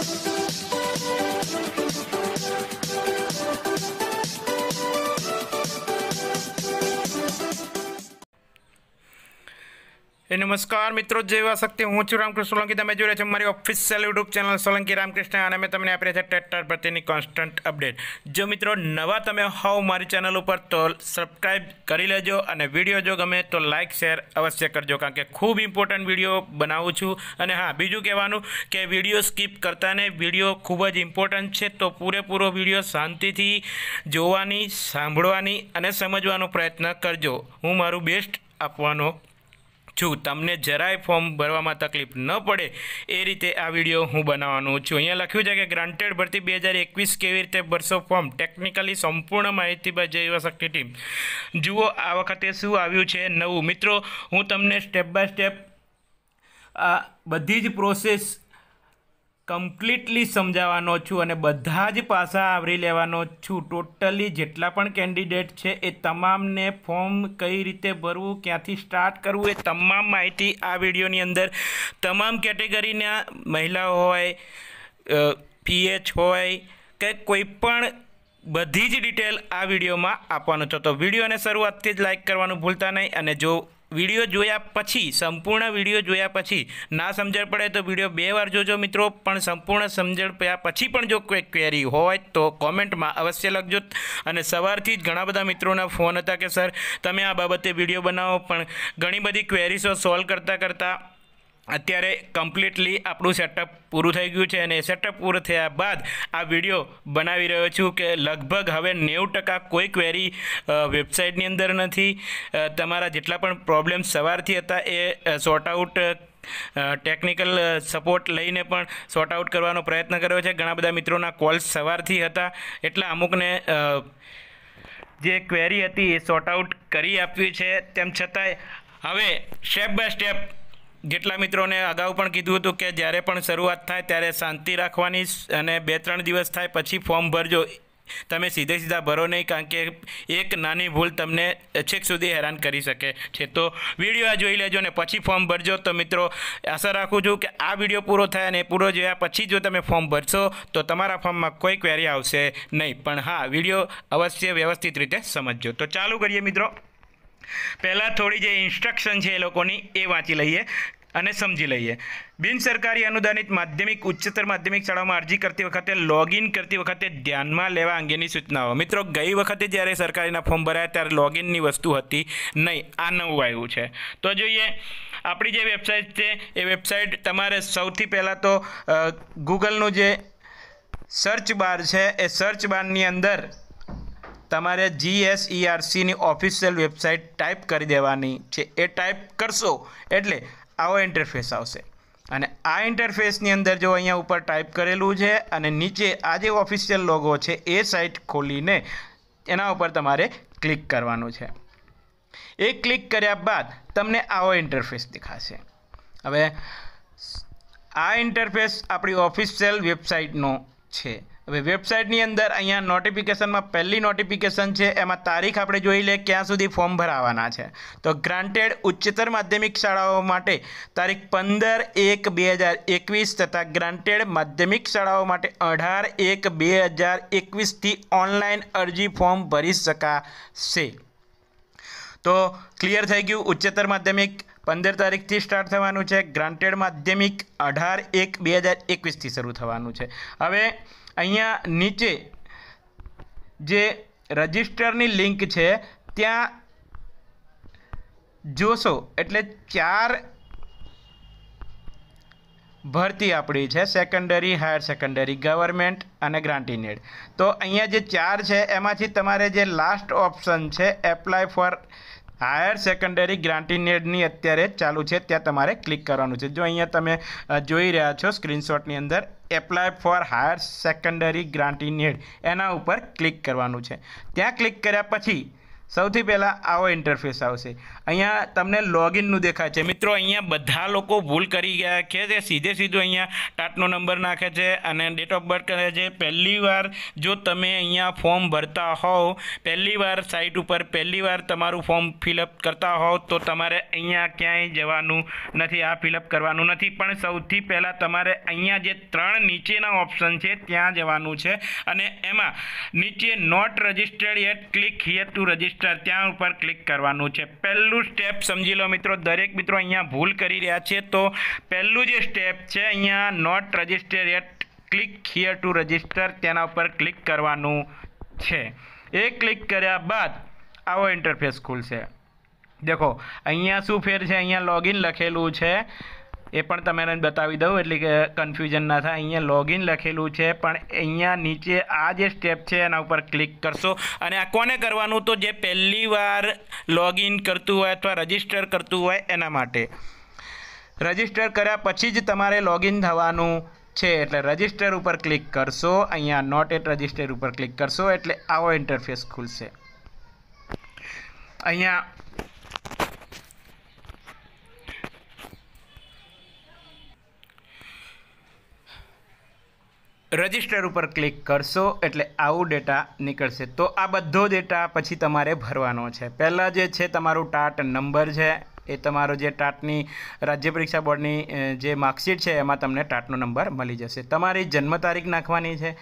Thank you. નમસ્કાર મિત્રો જેવા શક્તિ હું છું રામકૃષ્ણ સોલંકી તમે જોડે છે છો મારી official YouTube channel Solanki Ramkrishna અને અમે તમને આપીએ છીએ ટ્રેક્ટર પ્રત્યેની કોન્સ્ટન્ટ અપડેટ જો મિત્રો નવા તમે હોવ મારી ચેનલ ઉપર તો સબસ્ક્રાઈબ કરી લેજો અને વિડીયો જો ગમે તો લાઇક શેર અવશ્ય કરજો કારણ કે ખૂબ ઇમ્પોર્ટન્ટ વિડીયો બનાવું છું અને હા બીજું કહેવાનું કે વિડીયો સ્કીપ કરતાને વિડીયો ખૂબ જ ઇમ્પોર્ટન્ટ છે તો પૂરેપૂરો વિડીયો શાંતિથી જોવાની સાંભળવાની અને સમજવાનો પ્રયત્ન કરજો હું મારું બેસ્ટ આપવાનો જો તમને જરાય ફોર્મ ભરવામાં તકલીફ ન પડે એ રીતે આ વિડીયો હું બનાવવાનું છું અહીંયા લખ્યું છે કે ગ્રાન્ટેડ ભરતી બે હજાર એકવીસ કેવી રીતે ભરશો ફોર્મ ટેકનિકલી સંપૂર્ણ માહિતી પર જઈ શકતી ટીમ જુઓ આ વખતે શું આવ્યું છે નવું મિત્રો હું તમને સ્ટેપ બાય સ્ટેપ આ બધી જ પ્રોસેસ કમ્પ્લીટલી સમજાવવાનો છું અને બધા જ પાસા આવરી લેવાનો છું ટોટલી જેટલા પણ કેન્ડિડેટ છે એ તમામને ફોર્મ કઈ રીતે ભરવું ક્યાંથી સ્ટાર્ટ કરવું એ તમામ માહિતી આ વિડીયોની અંદર તમામ કેટેગરીના મહિલાઓ હોય પીએચ હોય કે કોઈપણ બધી જ ડિટેલ આ વિડીયોમાં આપવાનો છો તો વિડીયોને શરૂઆતથી જ લાઇક કરવાનું ભૂલતા નહીં અને જો વિડીયો જોયા પછી સંપૂર્ણ વિડીયો જોયા પછી ના સમજણ પડે તો વિડીયો બે વાર જોજો મિત્રો પણ સંપૂર્ણ સમજણ પડ્યા પછી પણ જો કોઈ ક્વેરી હોય તો કોમેન્ટમાં અવશ્ય લખજો અને સવારથી જ ઘણા બધા મિત્રોના ફોન હતા કે સર તમે આ બાબતે વિડીયો બનાવો પણ ઘણી બધી ક્વેરીસો સોલ્વ કરતાં કરતાં અત્યારે કમ્પ્લીટલી આપણું સેટઅપ પૂરું થઈ ગયું છે અને સેટઅપ પૂરું થયા બાદ આ વિડીયો બનાવી રહ્યો છું કે લગભગ હવે નેવું ટકા કોઈ ક્વેરી વેબસાઇટની અંદર નથી તમારા જેટલા પણ પ્રોબ્લેમ સવારથી હતા એ સોર્ટ આઉટ ટેકનિકલ સપોર્ટ લઈને પણ સોર્ટ આઉટ કરવાનો પ્રયત્ન કર્યો છે ઘણા બધા મિત્રોના કોલ્સ સવારથી હતા એટલે અમુકને જે ક્વેરી હતી એ સોર્ટ આઉટ કરી આપ્યું છે તેમ છતાંય હવે સ્ટેપ બાય સ્ટેપ જેટલા મિત્રોને અગાઉ પણ કીધું હતું કે જ્યારે પણ શરૂઆત થાય ત્યારે શાંતિ રાખવાની અને બે ત્રણ દિવસ થાય પછી ફોર્મ ભરજો તમે સીધે સીધા ભરો નહીં કારણ કે એક નાની ભૂલ તમને છેક સુધી હેરાન કરી શકે છે તો વિડીયો જોઈ લેજો ને પછી ફોર્મ ભરજો તો મિત્રો આશા રાખું છું કે આ વિડીયો પૂરો થાય અને પૂરો જોયા પછી જો તમે ફોર્મ ભરશો તો તમારા ફોર્મમાં કોઈ ક્વેરી આવશે નહીં પણ હા વિડીયો અવશ્ય વ્યવસ્થિત રીતે સમજજો તો ચાલુ કરીએ મિત્રો પહેલાં થોડી જે ઇન્સ્ટ્રક્શન છે એ લોકોની એ વાંચી લઈએ અને સમજી લઈએ બિન સરકારી અનુદાનિત માધ્યમિક ઉચ્ચતર માધ્યમિક શાળામાં અરજી કરતી વખતે લોગિન કરતી વખતે ધ્યાનમાં લેવા અંગેની સૂચનાઓ મિત્રો ગઈ વખતે જ્યારે સરકારીના ફોર્મ ભરાયા ત્યારે લોગિનની વસ્તુ હતી નહીં આ નવું આવ્યું છે તો જોઈએ આપણી જે વેબસાઇટ છે એ વેબસાઇટ તમારે સૌથી પહેલાં તો ગૂગલનું જે સર્ચ બાર છે એ સર્ચ બારની અંદર તમારે જીએસઈઆરસીની ઓફિશિયલ વેબસાઇટ ટાઈપ કરી દેવાની છે એ ટાઈપ કરશો એટલે આવો ઇન્ટરફેસ આવશે અને આ ઇન્ટરફેસની અંદર જો અહીંયા ઉપર ટાઈપ કરેલું છે અને નીચે આ જે ઓફિશિયલ લોગો છે એ સાઇટ ખોલીને એના ઉપર તમારે ક્લિક કરવાનું છે એ ક્લિક કર્યા બાદ તમને આવો ઇન્ટરફેસ દેખાશે હવે આ ઇન્ટરફેસ આપણી ઓફિશિયલ વેબસાઇટનો છે હવે વેબસાઇટની અંદર અહીંયા નોટિફિકેશનમાં પહેલી નોટિફિકેશન છે એમાં તારીખ આપણે જોઈ લે ક્યાં સુધી ફોર્મ ભરાવાના છે તો ગ્રાન્ટેડ ઉચ્ચતર માધ્યમિક શાળાઓ માટે તારીખ પંદર એક બે હજાર એકવીસ તથા ગ્રાન્ટેડ માધ્યમિક શાળાઓ માટે અઢાર એક બે હજાર એકવીસથી ઓનલાઈન અરજી ફોર્મ ભરી શકાશે તો ક્લિયર થઈ ગયું ઉચ્ચતર માધ્યમિક પંદર તારીખથી સ્ટાર્ટ થવાનું છે ગ્રાન્ટેડ માધ્યમિક અઢાર એક બે હજાર એકવીસથી શરૂ થવાનું છે હવે અહીંયા નીચે જે રજિસ્ટરની લિંક છે ત્યાં જોશો એટલે ચાર ભરતી આપણી છે સેકન્ડરી હાયર સેકન્ડરી ગવર્મેન્ટ અને ગ્રાન્ટીનેડ તો અહીંયા જે ચાર છે એમાંથી તમારે જે લાસ્ટ ઓપ્શન છે એપ્લાય ફોર હાયર સેકન્ડરી ગ્રાન્ટીનેડની અત્યારે ચાલુ છે ત્યાં તમારે ક્લિક કરવાનું છે જો અહીંયા તમે જોઈ રહ્યા છો સ્ક્રીનશોટની અંદર apply for higher secondary grant in aid એના ઉપર ક્લિક કરવાનું છે ત્યાં ક્લિક કર્યા પછી સૌથી પહેલાં આવો ઇન્ટરફેસ આવશે અહીંયા તમને લોગિનનું દેખાય છે મિત્રો અહીંયા બધા લોકો ભૂલ કરી ગયા કે જે સીધે સીધું અહીંયા ટાટનો નંબર નાખે છે અને ડેટ ઓફ બર્થ કરે છે પહેલી વાર જો તમે અહીંયા ફોર્મ ભરતા હોવ પહેલી વાર સાઇટ ઉપર પહેલી વાર તમારું ફોર્મ ફિલઅપ કરતા હોવ તો તમારે અહીંયા ક્યાંય જવાનું નથી આ ફિલઅપ કરવાનું નથી પણ સૌથી પહેલાં તમારે અહીંયા જે ત્રણ નીચેના ઓપ્શન છે ત્યાં જવાનું છે અને એમાં નીચે not registered at click here to register register ત્યાં ઉપર ક્લિક કરવાનું છે પહેલું સ્ટેપ સમજી લો મિત્રો દરેક મિત્રો અહીંયા ભૂલ કરી રહ્યા છે તો પહેલું જે સ્ટેપ છે અહીંયા not register at click here to register તેના ઉપર ક્લિક કરવાનું છે એ ક્લિક કર્યા બાદ આવો ઇન્ટરફેસ ખુલશે દેખો અહીંયા શું ફેર છે અહીંયા લોગિન લખેલું છે એ પણ તમારે બતાવી દઉં એટલે કે કન્ફ્યુઝન ના થાય અહીંયા લોગિન લખેલું છે પણ અહીંયા નીચે આ જે સ્ટેપ છે એના ઉપર ક્લિક કરશો અને આ કોને કરવાનું તો જે પહેલી વાર લોગિન કરતું હોય અથવા રજિસ્ટર કરતું હોય એના માટે રજિસ્ટર કર્યા પછી જ તમારે લોગિન થવાનું છે એટલે રજિસ્ટર ઉપર ક્લિક કરશો અહીંયા નોટ એટ રજિસ્ટર ઉપર ક્લિક કરશો એટલે આવો ઇન્ટરફેસ ખુલશે અહીંયા રજિસ્ટર ઉપર ક્લિક કરશો એટલે આવું ડેટા નીકળશે તો આ બધો ડેટા પછી તમારે ભરવાનો છે પહેલાં જે છે તમારું ટાટ નંબર છે એ તમારો જે ટાટની રાજ્ય પરીક્ષા બોર્ડની જે માર્કશીટ છે એમાં તમને ટાટનો નંબર મળી જશે તમારી જન્મ તારીખ નાખવાની છે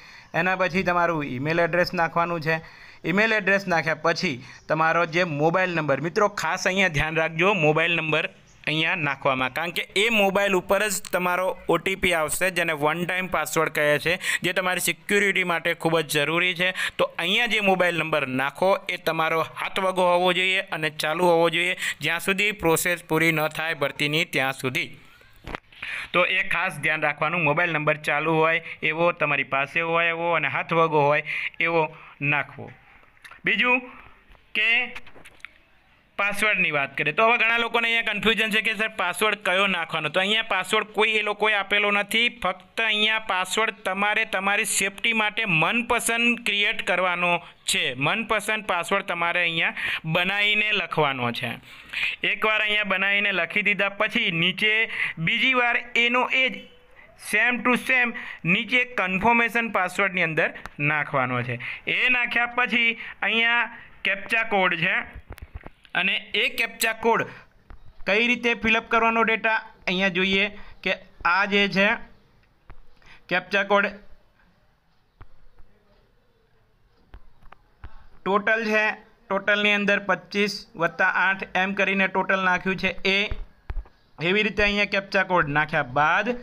એના પછી તમારું ઈમેલ એડ્રેસ નાખવાનું છે ઈમેલ એડ્રેસ નાખ્યા પછી તમારો જે મોબાઈલ નંબર મિત્રો ખાસ અહીંયા ધ્યાન રાખજો મોબાઈલ નંબર અહીંયા નાખવામાં કારણ કે એ મોબાઈલ ઉપર જ તમારો ઓટીપી આવશે જેને વન ટાઈમ પાસવર્ડ કહે છે જે તમારી સિક્યુરિટી માટે ખૂબ જ જરૂરી છે તો અહીંયા જે મોબાઈલ નંબર નાખો એ તમારો હાથ વગો હોવો જોઈએ અને ચાલુ હોવો જોઈએ જ્યાં સુધી પ્રોસેસ પૂરી ન થાય ભરતીની ત્યાં સુધી તો એ ખાસ ધ્યાન રાખવાનું મોબાઈલ નંબર ચાલુ હોય એવો તમારી પાસે હોય એવો અને હાથ વગો હોય એવો નાખવો બીજું કે પાસવર્ડની વાત કરીએ તો હવે ઘણા લોકોને અહીંયા કન્ફ્યુઝન છે કે સર પાસવર્ડ કયો નાખવાનો તો અહીંયા પાસવર્ડ કોઈ એ લોકોએ આપેલો નથી ફક્ત અહીંયા પાસવર્ડ તમારે તમારી સેફટી માટે મનપસંદ ક્રિએટ કરવાનો છે મનપસંદ પાસવર્ડ તમારે અહીંયા બનાવીને લખવાનો છે એકવાર અહીંયા બનાવીને લખી દીધા પછી નીચે બીજી વાર એનો એ જ સેમ ટુ સેમ નીચે કન્ફર્મેશન પાસવર્ડની અંદર નાખવાનો છે એ નાખ્યા પછી અહીંયા કેપ્ચા કોડ છે અને એ કેપ્ચા કોડ કઈ રીતે ફિલઅપ કરવાનો ડેટા અહીંયા જોઈએ કે આ જે છે કેપ્ચા કોડ ટોટલ છે ટોટલની અંદર પચીસ વત્તા આઠ એમ કરીને ટોટલ નાખ્યું છે એ એવી રીતે અહીંયા કેપ્ચા કોડ નાખ્યા બાદ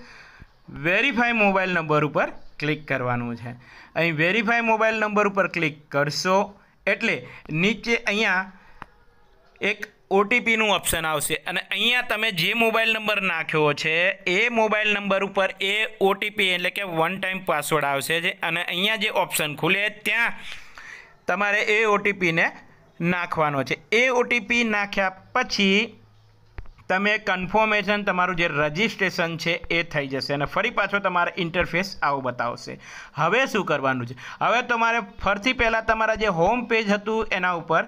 વેરીફાઈ મોબાઈલ નંબર ઉપર ક્લિક કરવાનું છે અહીં વેરીફાઈ મોબાઈલ નંબર ઉપર ક્લિક કરશો એટલે નીચે અહીંયા એક ઓટીપીનું ઓપ્શન આવશે અને અહીંયા તમે જે મોબાઈલ નંબર નાખ્યો છે એ મોબાઈલ નંબર ઉપર એ ઓટીપી એટલે કે વન ટાઈમ પાસવર્ડ આવશે છે અને અહીંયા જે ઓપ્શન ખુલે ત્યાં તમારે એ ઓટીપીને નાખવાનો છે એ ઓટીપી નાખ્યા પછી તમે કન્ફર્મેશન તમારું જે રજિસ્ટ્રેશન છે એ થઈ જશે અને ફરી પાછો તમારે ઇન્ટરફેસ આવો બતાવશે હવે શું કરવાનું છે હવે તમારે ફરીથી પહેલાં તમારા જે હોમ પેજ હતું એના ઉપર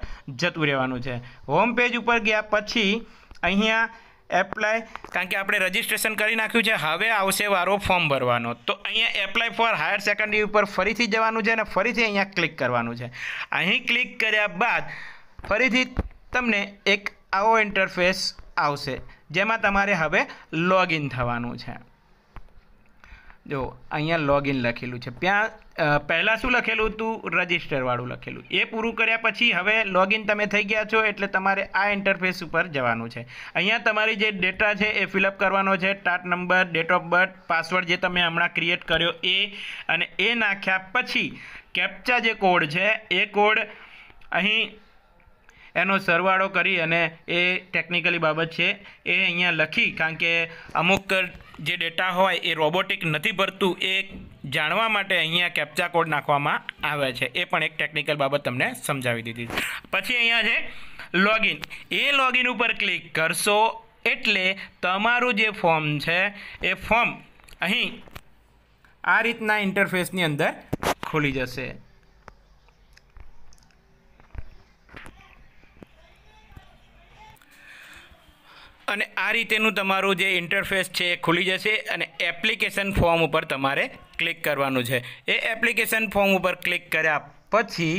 જતું રહેવાનું છે હોમ પેજ ઉપર ગયા પછી અહીંયા એપ્લાય કારણ કે આપણે રજિસ્ટ્રેશન કરી નાખ્યું છે હવે આવશે વારો ફોર્મ ભરવાનો તો અહીંયા એપ્લાય ફોર હાયર સેકન્ડરી ઉપર ફરીથી જવાનું છે અને ફરીથી અહીંયા ક્લિક કરવાનું છે અહીં ક્લિક કર્યા બાદ ફરીથી તમને એક આવો ઇન્ટરફેસ આવશે જેમાં તમારે હવે લોગિન થવાનું છે જો અહીંયા લોગિન લખેલું છે ત્યાં પહેલાં શું લખેલું હતું રજિસ્ટરવાળું લખેલું એ પૂરું કર્યા પછી હવે લોગિન તમે થઈ ગયા છો એટલે તમારે આ ઇન્ટરફેસ ઉપર જવાનું છે અહીંયા તમારી જે ડેટા છે એ ફિલઅપ કરવાનો છે TAT number date of birth password જે તમે હમણાં ક્રિએટ કર્યો એ અને એ નાખ્યા પછી કેપ્ચા જે કોડ છે એ કોડ અહીં એનો સરવાળો કરી અને એ ટેકનિકલી બાબત છે એ અહીંયા લખી કારણ કે અમુક જે ડેટા હોય એ રોબોટિક નથી ભરતું એ જાણવા માટે અહીંયા કેપ્ચા કોડ નાખવામાં આવે છે એ પણ એક ટેકનિકલ બાબત તમને સમજાવી દીધી પછી અહીંયા છે લોગિન એ લોગિન ઉપર ક્લિક કરશો એટલે તમારું જે ફોર્મ છે એ ફોર્મ અહીં આ રીતના ઇન્ટરફેસની અંદર ખુલી જશે અને આ રીતેનું તમારું જે ઇન્ટરફેસ છે એ ખુલી જશે અને એપ્લિકેશન ફોર્મ ઉપર તમારે ક્લિક કરવાનું છે એ એપ્લિકેશન ફોર્મ ઉપર ક્લિક કર્યા પછી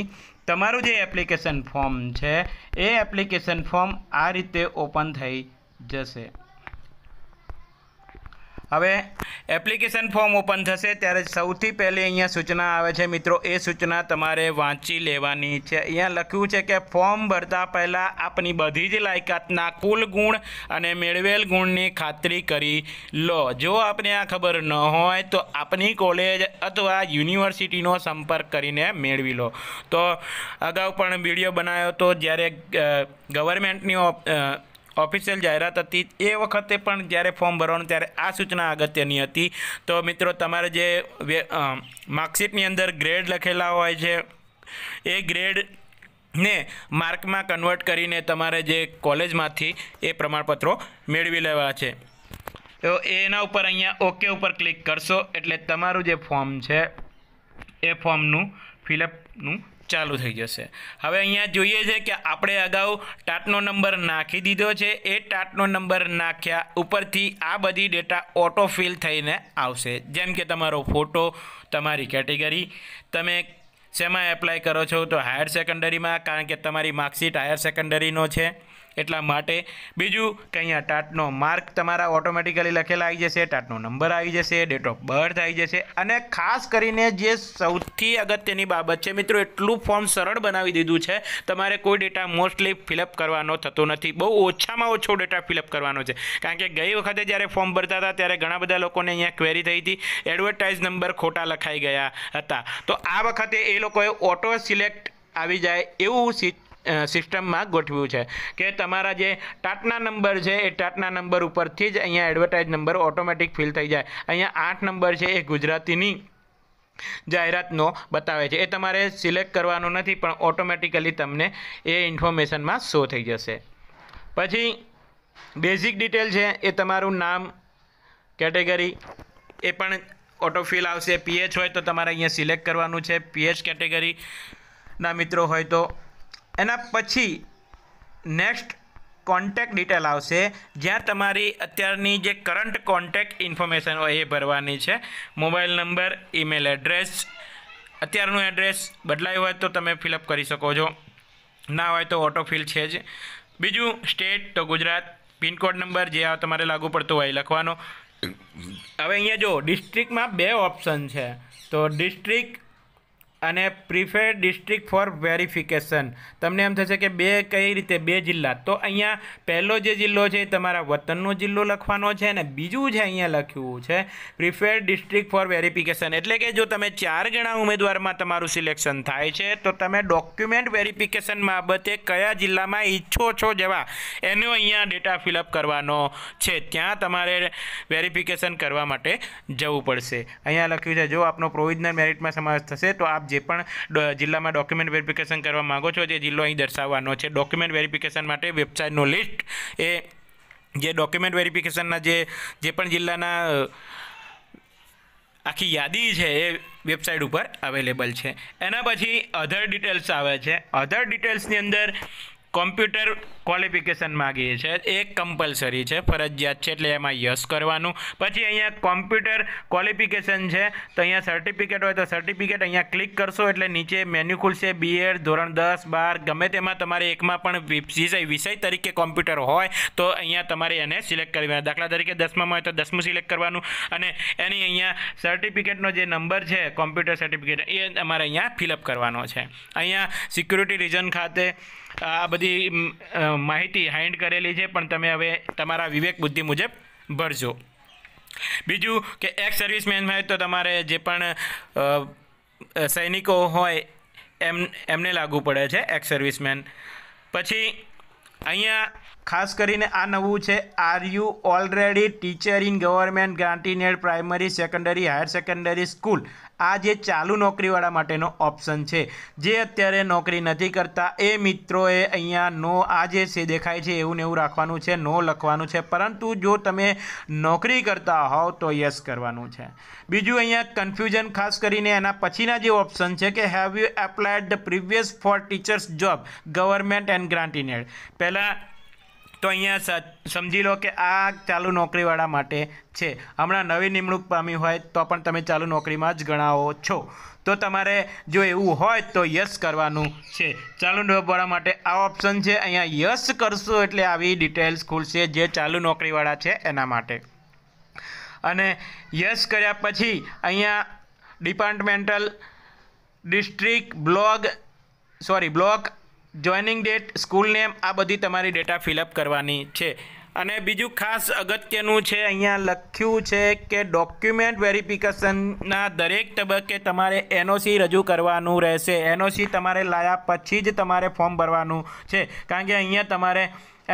તમારું જે એપ્લિકેશન ફોર્મ છે એ એપ્લિકેશન ફોર્મ આ રીતે ઓપન થઈ જશે હવે એપ્લિકેશન ફોર્મ ઓપન થશે ત્યારે સૌથી પહેલી અહીંયા સૂચના આવે છે મિત્રો એ સૂચના તમારે વાંચી લેવાની છે અહીંયા લખ્યું છે કે ફોર્મ ભરતા પહેલાં આપની બધી જ લાયકાતના કુલ ગુણ અને મેળવેલ ગુણની ખાતરી કરી લો જો આપને આ ખબર ન હોય તો આપની કોલેજ અથવા યુનિવર્સિટીનો સંપર્ક કરીને મેળવી લો તો અગાઉ પણ વિડીયો બનાવ્યો હતો જ્યારે ગવર્મેન્ટની ઓફિશિયલ જાહેરાત હતી એ વખતે પણ જ્યારે ફોર્મ ભરવાનું ત્યારે આ સૂચના અગત્યની હતી તો મિત્રો તમારે જે માર્કશીટની અંદર ગ્રેડ લખેલા હોય છે એ ગ્રેડ ને માર્કમાં કન્વર્ટ કરીને તમારે જે કોલેજમાંથી એ પ્રમાણપત્રો મેળવી લેવા છે તો એના ઉપર અહીંયા ઓકે ઉપર ક્લિક કરશો એટલે તમારું જે ફોર્મ છે એ ફોર્મનું ફિલઅપનું ચાલુ થઈ જશે હવે અહીંયા જોઈએ છે કે આપણે અગાઉ ટાટનો નંબર નાખી દીધો છે એ ટાટનો નંબર નાખ્યા ઉપરથી આ બધી ડેટા ઓટો ફિલ થઈને આવશે જેમ કે તમારો ફોટો તમારી કેટેગરી તમે શેમાં એપ્લાય કરો છો તો હાયર સેકન્ડરીમાં કારણ કે તમારી માર્કશીટ હાયર સેકન્ડરીનો છે એટલા માટે બીજું કે અહીંયા ટાટનો માર્ક તમારા ઓટોમેટિકલી લખેલા આવી જશે ટાટનો નંબર આવી જશે ડેટ ઓફ બર્થ આવી જશે અને ખાસ કરીને જે સૌથી અગત્યની બાબત છે મિત્રો એટલું ફોર્મ સરળ બનાવી દીધું છે તમારે કોઈ ડેટા મોસ્ટલી ફિલઅપ કરવાનો થતો નથી બહુ ઓછામાં ઓછો ડેટા ફિલઅપ કરવાનો છે કારણ કે ગઈ વખતે જ્યારે ફોર્મ ભરતા હતા ત્યારે ઘણા બધા લોકોને અહીંયા ક્વેરી થઈ હતી એડવર્ટાઇઝ નંબર ખોટા લખાઈ ગયા હતા તો આ વખતે એ લોકોએ ઓટો સિલેક્ટ આવી જાય એવું સિસ્ટમમાં ગોઠવ્યું છે કે તમારા જે ટાટના નંબર છે એ ટાટના નંબર ઉપરથી જ અહીંયા એડવર્ટાઇઝ નંબર ઓટોમેટિક ફિલ થઈ જાય અહીંયા આઠ નંબર છે એ ગુજરાતીની જાહેરાતનો બતાવે છે એ તમારે સિલેક્ટ કરવાનો નથી પણ ઓટોમેટિકલી તમને એ ઇન્ફોર્મેશનમાં શો થઈ જશે પછી બેઝિક ડિટેલ છે એ તમારું નામ કેટેગરી એ પણ ઓટોફિલ આવશે પીએચ હોય તો તમારે અહીંયા સિલેક્ટ કરવાનું છે પીએચ કેટેગરીના મિત્રો હોય તો એના પછી નેક્સ્ટ કોન્ટેક્ટ ડિટેલ આવશે જ્યાં તમારી અત્યારની જે કરંટ કોન્ટેક ઇન્ફોર્મેશન હોય એ ભરવાની છે મોબાઈલ નંબર ઈમેલ એડ્રેસ અત્યારનું એડ્રેસ બદલાયું હોય તો તમે ફિલઅપ કરી શકો છો ના હોય તો ઓટોફિલ છે જ બીજું સ્ટેટ તો ગુજરાત પિનકોડ નંબર જે આ તમારે લાગુ પડતો હોય લખવાનો હવે અહીંયા જો ડિસ્ટ્રિક્ટમાં બે ઓપ્શન છે તો ડિસ્ટ્રિક્ટ અને પ્રિફેર ડિસ્ટ્રિક્ટ ફોર વેરિફિકેશન તમને એમ થશે કે બે કઈ રીતે બે જિલ્લા તો અહીંયા પહેલો જે જિલ્લો છે એ તમારા વતનનો જિલ્લો લખવાનો છે અને બીજું છે અહીંયા લખ્યું છે પ્રિફેર ડિસ્ટ્રિક્ટ ફોર વેરિફિકેશન એટલે કે જો તમે ચાર જણા ઉમેદવારમાં તમારું સિલેક્શન થાય છે તો તમે ડોક્યુમેન્ટ વેરિફિકેશન બાબતે કયા જિલ્લામાં ઈચ્છો છો જવા એનો અહીંયા ડેટા ફિલઅપ કરવાનો છે ત્યાં તમારે વેરિફિકેશન કરવા માટે જવું પડશે અહીંયા લખ્યું છે જો આપનો પ્રોવિઝનલ મેરિટમાં સમાવેશ થશે તો આપ જે પણ જિલ્લામાં ડોક્યુમેન્ટ વેરિફિકેશન કરવા માગો છો જે જિલ્લો અહીં દર્શાવવાનો છે ડોક્યુમેન્ટ વેરિફિકેશન માટે વેબસાઇટનો લિસ્ટ એ જે ડોક્યુમેન્ટ વેરિફિકેશનના જે જે પણ જિલ્લાના આખી યાદી છે એ વેબસાઇટ ઉપર અવેલેબલ છે એના પછી અધર ડિટેલ્સ આવે છે અધર ડિટેલ્સની અંદર કોમ્પ્યુટર ક્વોલિફિકેશન માગીએ છે એ કમ્પલસરી છે ફરજિયાત છે એટલે એમાં યસ કરવાનું પછી અહીંયા કોમ્પ્યુટર ક્વોલિફિકેશન છે તો અહીંયા સર્ટિફિકેટ હોય તો સર્ટિફિકેટ અહીંયા ક્લિક કરશો એટલે નીચે મેન્યુ ખુલશે બીએડ ધોરણ દસ બાર ગમે તેમાં તમારે એકમાં પણ વિષય વિષય તરીકે કોમ્પ્યુટર હોય તો અહીંયા તમારે એને સિલેક્ટ કરવાના દાખલા તરીકે દસમામાં હોય તો દસમું સિલેક્ટ કરવાનું અને એની અહીંયા સર્ટિફિકેટનો જે નંબર છે કોમ્પ્યુટર સર્ટિફિકેટ એ અમારે અહીંયા ફિલઅપ કરવાનો છે અહીંયા સિક્યુરિટી રિઝન ખાતે આ બધી માહિતી હાઇન્ડ કરેલી છે પણ તમે હવે તમારા વિવેક બુદ્ધિ મુજબ ભરજો બીજું કે એક્સ સર્વિસમેન હોય તો તમારે જે પણ સૈનિકો હોય એમ એમને લાગુ પડે છે એક્સ સર્વિસમેન પછી અહીંયા ખાસ કરીને આ નવું છે are you already teacher in government grant in aid primary secondary higher secondary school આ જે ચાલુ નોકરીવાળા માટેનો ઓપ્શન છે જે અત્યારે નોકરી નથી કરતા એ મિત્રોએ અહીંયા નો આ જે છે દેખાય છે એવું ને એવું રાખવાનું છે નો લખવાનું છે પરંતુ જો તમે નોકરી કરતા હોવ તો યસ કરવાનું છે બીજું અહીંયા કન્ફ્યુઝન ખાસ કરીને એના પછીના જે ઓપ્શન છે કે have you applied the previous for teachers job government and grant in aid પહેલાં તો અહીંયા સમજી લો કે આ ચાલુ નોકરીવાળા માટે છે હમણાં નવી નિમણૂક પામી હોય તો પણ તમે ચાલુ નોકરીમાં જ ગણાવો છો તો તમારે જો એવું હોય તો યસ કરવાનું છે ચાલુ નોકરીવાળા માટે આ ઓપ્શન છે અહીંયા યસ કરશો એટલે આવી ડિટેલ્સ ખુલશે જે ચાલુ નોકરીવાળા છે એના માટે અને યસ કર્યા પછી અહીંયા departmental district block sorry block joining date school name આ બધી તમારી ડેટા ફિલઅપ કરવાની છે અને બીજું ખાસ અગત્યનું છે અહીંયા લખ્યું છે કે ડોક્યુમેન્ટ વેરિફિકેશનના દરેક તબક્કે તમારે એનઓસી રજૂ કરવાનું રહેશે એનઓસી તમારે લાયા પછી જ તમારે ફોર્મ ભરવાનું છે કારણ કે અહીંયા તમારે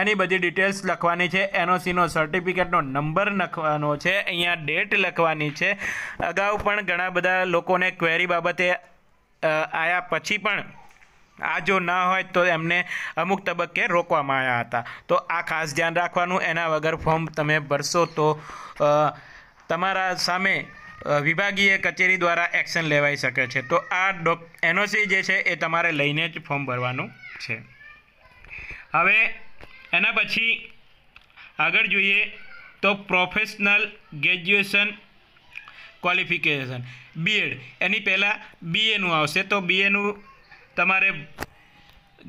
એની બધી ડિટેલ્સ લખવાની છે એનઓસીનો સર્ટિફિકેટનો નંબર લખવાનો છે અહીંયા ડેટ લખવાની છે અગાઉ પણ ઘણા બધા લોકોને ક્વેરી બાબતે આયા પછી પણ આ જો ના હોય તો એમને અમુક તબક્કે રોકવામાં આવ્યા હતા તો આ ખાસ ધ્યાન રાખવાનું એના વગર ફોર્મ તમે ભરશો તો તમારા સામે વિભાગીય કચેરી દ્વારા એક્શન લેવાઈ શકે છે તો આ ડોક એનઓસી જે છે એ તમારે લઈને જ ફોર્મ ભરવાનું છે હવે એના પછી આગળ જોઈએ તો પ્રોફેશનલ ગ્રેજ્યુએશન ક્વોલિફિકેશન બીએડ એની પહેલાં બીએનું આવશે તો બીએનું તમારે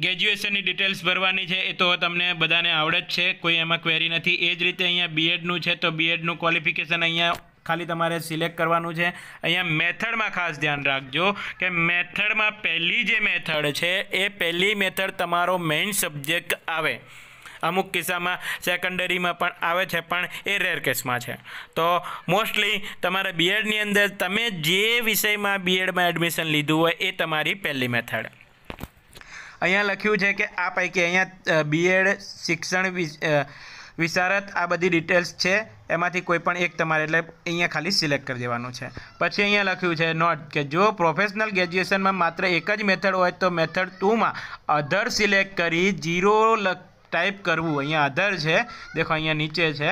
ગ્રેજ્યુએશનની ડિટેલ્સ ભરવાની છે એ તો તમને બધાને આવડે જ છે કોઈ એમાં ક્વેરી નથી એ જ રીતે અહીંયા બીએડનું છે તો બીએડનું ક્વોલિફિકેશન અહીંયા ખાલી તમારે સિલેક્ટ કરવાનું છે અહીંયા મેથડમાં ખાસ ધ્યાન રાખજો કે મેથડમાં પહેલી જે મેથડ છે એ પહેલી મેથડ તમારો મેઇન સબ્જેક્ટ આવે અમુક કિસ્સામાં સેકન્ડરીમાં પણ આવે છે પણ એ રેર કેસમાં છે તો મોસ્ટલી તમારે બીએડની અંદર તમે જે વિષયમાં બીએડમાં એડમિશન લીધું હોય એ તમારી પહેલી મેથડ અહીંયા લખ્યું છે કે આ પૈકી અહીંયા બીએડ શિક્ષણ વિશારત આ બધી ડિટેલ્સ છે એમાંથી કોઈ પણ એક તમારે એટલે અહીંયા ખાલી સિલેક્ટ કરી દેવાનું છે પછી અહીંયા લખ્યું છે નોટ કે જો પ્રોફેશનલ ગ્રેજ્યુએશનમાં માત્ર એક જ મેથડ હોય તો મેથડ ટુમાં અધર સિલેક્ટ કરી જીરો લખ ટાઈપ કરવું અહીંયા આધાર છે દેખો અહીંયા નીચે છે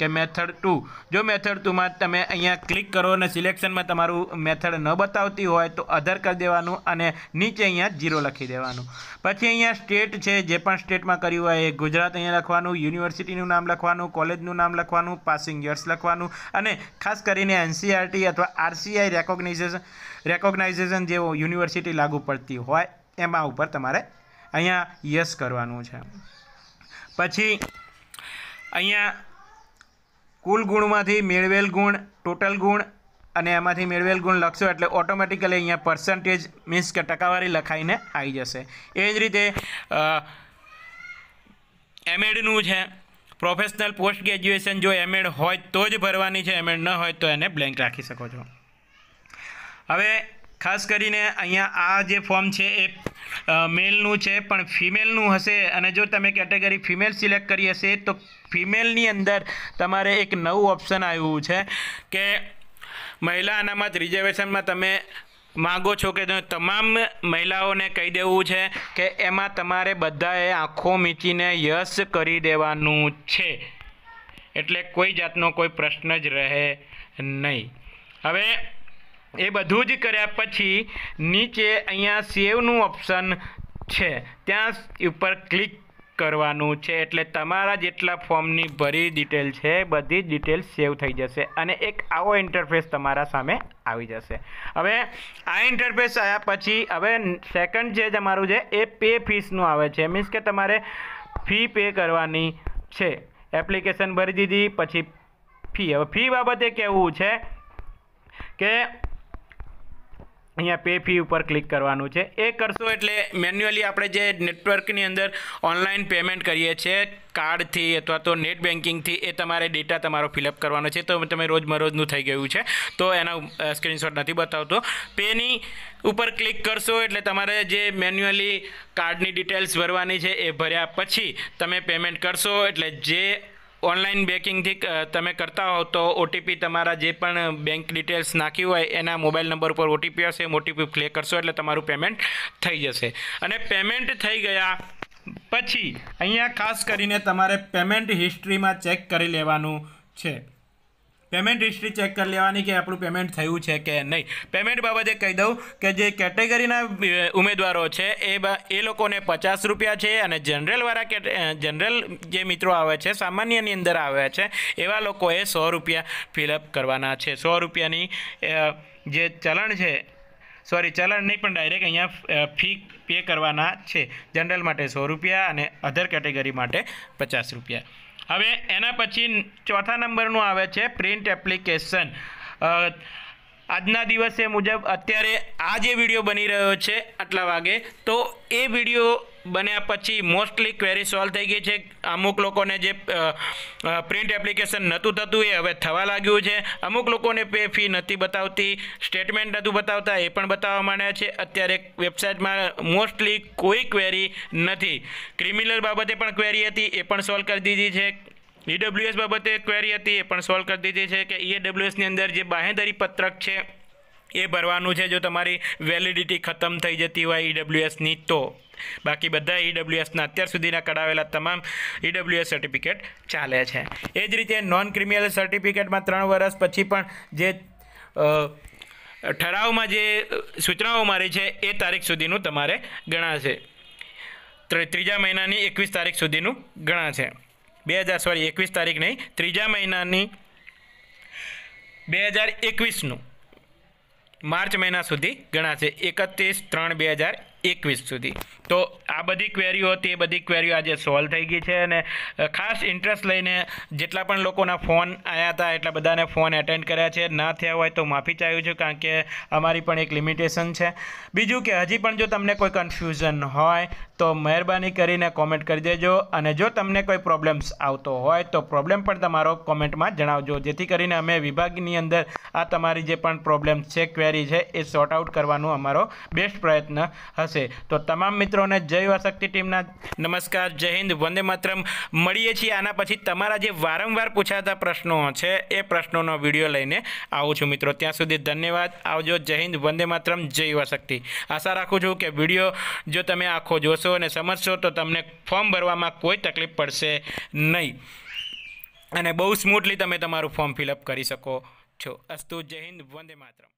કે મેથડ ટુ જો મેથડ ટુમાં તમે અહીંયા ક્લિક કરો અને સિલેક્શનમાં તમારું મેથડ ન બતાવતી હોય તો અધર કરી દેવાનું અને નીચે અહીંયા જીરો લખી દેવાનું પછી અહીંયા સ્ટેટ છે જે પણ સ્ટેટમાં કર્યું હોય એ ગુજરાત અહીંયા લખવાનું યુનિવર્સિટીનું નામ લખવાનું કોલેજનું નામ લખવાનું પાસિંગ યર્સ લખવાનું અને ખાસ કરીને એનસીઆરટી e અથવા આરસીઆઈ રેકોગ્નાઇઝેશન રેકોગ્નાઇઝેશન જેવો યુનિવર્સિટી લાગુ પડતી હોય એમાં ઉપર તમારે અહીંયા યસ કરવાનું છે પછી અહીંયા કુલ ગુણમાંથી મેળવેલ ગુણ ટોટલ ગુણ અને એમાંથી મેળવેલ ગુણ લખશો એટલે ઓટોમેટિકલી અહીંયા પર્સન્ટેજ મીન્સ કે ટકાવારી લખાઈને આવી જશે એ જ રીતે એમએડનું છે પ્રોફેશનલ પોસ્ટ ગ્રેજ્યુએશન જો એમએડ હોય તો જ ભરવાની છે એમએડ ન હોય તો એને બ્લેન્ક રાખી શકો છો હવે ખાસ કરીને અહીંયા આ જે ફોર્મ છે એ મેલનું છે પણ ફિમેલનું હશે અને જો તમે કેટેગરી ફિમેલ સિલેક્ટ કરી હશે તો ફિમેલની અંદર તમારે એક નવું ઓપ્શન આવ્યું છે કે મહિલા અનામત રિઝર્વેશનમાં તમે માગો છો કે તમામ મહિલાઓને કહી દેવું છે કે એમાં તમારે બધાએ આંખો મીચીને યશ કરી દેવાનું છે એટલે કોઈ જાતનો કોઈ પ્રશ્ન જ રહે નહીં હવે એ બધું જ કર્યા પછી નીચે અહીંયા સેવનું ઓપ્શન છે ત્યાં ઉપર ક્લિક કરવાનું છે એટલે તમારા જેટલા ફોર્મની ભરી ડિટેલ છે બધી જ ડિટેલ સેવ થઈ જશે અને એક આવો ઇન્ટરફેસ તમારા સામે આવી જશે હવે આ ઇન્ટરફેસ આવ્યા પછી હવે સેકન્ડ જે તમારું છે એ પે ફીસનું આવે છે મીન્સ કે તમારે ફી પે કરવાની છે એપ્લિકેશન ભરી દીધી પછી ફી હવે ફી બાબતે કહેવું છે કે અહીંયા પે ફી ઉપર ક્લિક કરવાનું છે એ કરશો એટલે મેન્યુઅલી આપણે જે નેટવર્કની અંદર ઓનલાઈન પેમેન્ટ કરીએ છીએ કાર્ડથી અથવા તો નેટ બેન્કિંગથી એ તમારે ડેટા તમારો ફિલઅપ કરવાનો છે તો તમે રોજમરોજનું થઈ ગયું છે તો એના સ્ક્રીનશોટ નથી બતાવતો પેની ઉપર ક્લિક કરશો એટલે તમારે જે મેન્યુઅલી કાર્ડની ડિટેલ્સ ભરવાની છે એ ભર્યા પછી તમે પેમેન્ટ કરશો એટલે જે ઓનલાઈન બેંકિંગથી તમે કરતા હો તો ઓટીપી તમારા જે પણ બેંક ડિટેલ્સ નાખ્યું હોય એના મોબાઈલ નંબર ઉપર ઓટીપી હશે ઓટીપી ક્લે કરશો એટલે તમારું પેમેન્ટ થઈ જશે અને પેમેન્ટ થઈ ગયા પછી અહીંયા ખાસ કરીને તમારે પેમેન્ટ હિસ્ટ્રીમાં ચેક કરી લેવાનું છે પેમેન્ટ હિસ્ટ્રી ચેક કરી લેવાની કે આપણું પેમેન્ટ થયું છે કે નહીં પેમેન્ટ બાબતે કહી દઉં કે જે કેટેગરીના ઉમેદવારો છે એ એ લોકોને પચાસ રૂપિયા છે અને જનરલવાળા કે જનરલ જે મિત્રો આવે છે સામાન્યની અંદર આવે છે એવા લોકોએ સો રૂપિયા ફિલઅપ કરવાના છે સો રૂપિયાની જે ચલણ છે સોરી ચલણ નહીં પણ ડાયરેક્ટ અહીંયા ફી પે કરવાના છે જનરલ માટે સો રૂપિયા અને અધર કેટેગરી માટે પચાસ રૂપિયા હવે એના પછી ચોથા નંબરનું આવે છે પ્રિન્ટ એપ્લિકેશન આજના દિવસે મુજબ અત્યારે આ જે વિડીયો બની રહ્યો છે આટલા વાગે તો એ વિડીયો બન્યા પછી મોસ્ટલી ક્વેરી સોલ્વ થઈ ગઈ છે અમુક લોકોને જે પ્રિન્ટ એપ્લિકેશન નહોતું થતું એ હવે થવા લાગ્યું છે અમુક લોકોને પે ફી નથી બતાવતી સ્ટેટમેન્ટ નહોતું બતાવતા એ પણ બતાવવા માંડ્યા છે અત્યારે વેબસાઇટમાં મોસ્ટલી કોઈ ક્વેરી નથી ક્રિમિનલ બાબતે પણ ક્વેરી હતી એ પણ સોલ્વ કરી દીધી છે ઈડબ્લ્યુએસ બાબતે ક્વેરી હતી એ પણ સોલ્વ કરી દીધી છે કે ઈડબ્લ્યુએસની અંદર જે બાહેંધરી પત્રક છે એ ભરવાનું છે જો તમારી વેલિડિટી ખતમ થઈ જતી હોય ઈડબ્લ્યુએસની e તો બાકી બધા ઈડબ્લ્યુએસના e અત્યાર સુધીના કઢાવેલા તમામ ઈડબ્લ્યુએસ e સર્ટિફિકેટ ચાલે છે એ જ રીતે નોન ક્રિમિનલ સર્ટિફિકેટમાં ત્રણ વર્ષ પછી પણ જે ઠરાવમાં જે સૂચનાઓ મારી છે એ તારીખ સુધીનું તમારે ગણાશે ત્રીજા મહિનાની એકવીસ તારીખ સુધીનું ગણાશે બે હજાર સોરી એકવીસ તારીખ નહીં ત્રીજા મહિનાની બે હજાર એકવીસનું માર્ચ મહિના સુધી ગણાશે એકત્રીસ ત્રણ બે હજાર એકવીસ સુધી તો આ બધી ક્વેરીઓ હતી એ બધી ક્વેરીઓ આજે સોલ્વ થઈ ગઈ છે અને ખાસ ઇન્ટરેસ્ટ લઈને જેટલા પણ લોકોના ફોન આવ્યા હતા એટલા બધાને ફોન એટેન્ડ કર્યા છે ના થયા હોય તો માફી ચાહ્યું છું કારણ કે અમારી પણ એક લિમિટેશન છે બીજું કે હજી પણ જો તમને કોઈ કન્ફ્યુઝન હોય તો મહેરબાની કરીને કોમેન્ટ કરી દેજો અને જો તમને કોઈ પ્રોબ્લેમ્સ આવતો હોય તો પ્રોબ્લેમ પણ તમારો કોમેન્ટમાં જણાવજો જેથી કરીને અમે વિભાગની અંદર આ તમારી જે પણ પ્રોબ્લેમ્સ છે ક્વેરી છે એ સોર્ટ આઉટ કરવાનો અમારો બેસ્ટ પ્રયત્ન હશે તો તમામ મિત્રોને જય વાશક્તિ ટીમના નમસ્કાર જય હિન્દ વંદે માત્રમ મળીએ છીએ આના પછી તમારા જે વારંવાર પૂછાતા પ્રશ્નો છે એ પ્રશ્નોનો વિડીયો લઈને આવું છું મિત્રો ત્યાં સુધી ધન્યવાદ આવજો જય હિન્દ વંદે માત્રમ જય વાશક્તિ આશા રાખું છું કે વિડીયો જો તમે આખો જોશો વિડીયોને સમજશો તો તમને ફોર્મ ભરવામાં કોઈ તકલીફ પડશે નહીં અને બહુ સ્મૂથલી તમે તમારું ફોર્મ ફિલઅપ કરી શકો છો અસ્તુ જય હિન્દ વંદે માતરમ